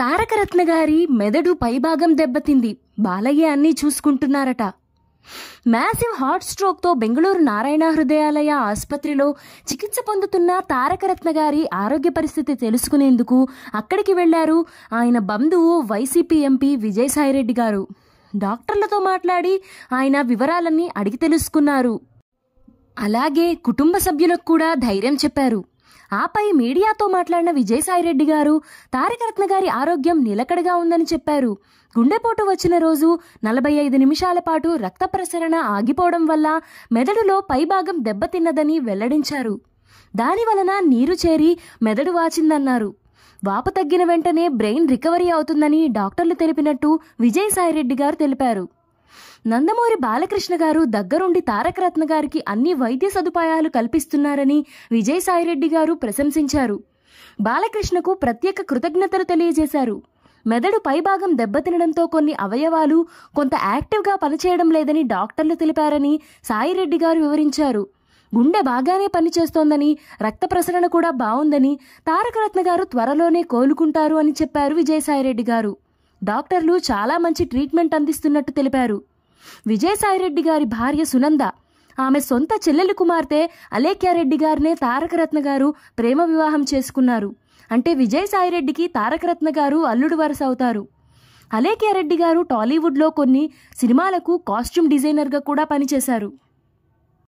తారకరత్న గారి మెదడు పైభాగం దెబ్బతింది బాలయ్య అన్నీ చూసుకుంటున్నారట మ్యాసివ్ హార్ట్ స్ట్రోక్తో బెంగళూరు నారాయణ హృదయాలయ ఆసుపత్రిలో చికిత్స పొందుతున్న తారకరత్న గారి ఆరోగ్య పరిస్థితి తెలుసుకునేందుకు అక్కడికి వెళ్లారు ఆయన బంధువు వైసీపీ ఎంపీ విజయసాయిరెడ్డి గారు డాక్టర్లతో మాట్లాడి ఆయన వివరాలన్నీ అడిగి తెలుసుకున్నారు అలాగే కుటుంబ సభ్యులకు కూడా ధైర్యం చెప్పారు ఆపై మీడియాతో మాట్లాడిన విజయసాయిరెడ్డి గారు తారకరత్న గారి ఆరోగ్యం నిలకడగా ఉందని చెప్పారు గుండెపోటు వచ్చిన రోజు నలభై ఐదు నిమిషాల పాటు రక్త ప్రసరణ ఆగిపోవడం వల్ల మెదడులో పైభాగం దెబ్బతిన్నదని వెల్లడించారు దాని వలన నీరు చేరి మెదడు వాచిందన్నారు వాపు తగ్గిన వెంటనే బ్రెయిన్ రికవరీ అవుతుందని డాక్టర్లు తెలిపినట్టు విజయసాయిరెడ్డి గారు తెలిపారు నందమూరి బాలకృష్ణ గారు దగ్గరుండి తారకరత్న గారికి అన్ని వైద్య సదుపాయాలు కల్పిస్తున్నారని విజయసాయిరెడ్డి గారు ప్రశంసించారు బాలకృష్ణకు ప్రత్యేక కృతజ్ఞతలు తెలియజేశారు మెదడు పైభాగం దెబ్బతినడంతో కొన్ని అవయవాలు కొంత యాక్టివ్గా పనిచేయడం లేదని డాక్టర్లు తెలిపారని సాయిరెడ్డి గారు వివరించారు గుండె బాగానే పనిచేస్తోందని రక్త ప్రసరణ కూడా బాగుందని తారకరత్న గారు త్వరలోనే కోలుకుంటారు అని చెప్పారు విజయసాయిరెడ్డి గారు డాక్టర్లు చాలా మంచి ట్రీట్మెంట్ అందిస్తున్నట్టు తెలిపారు విజయసాయిరెడ్డి గారి భార్య సునంద ఆమె సొంత చెల్లెలు కుమార్తె అలేఖ్యారెడ్డి గారినే తారకరత్న గారు ప్రేమ వివాహం చేసుకున్నారు అంటే విజయసాయిరెడ్డికి తారకరత్న గారు అల్లుడు వరుస అవుతారు అలేఖ్యారెడ్డి గారు టాలీవుడ్లో కొన్ని సినిమాలకు కాస్ట్యూమ్ డిజైనర్గా కూడా పనిచేశారు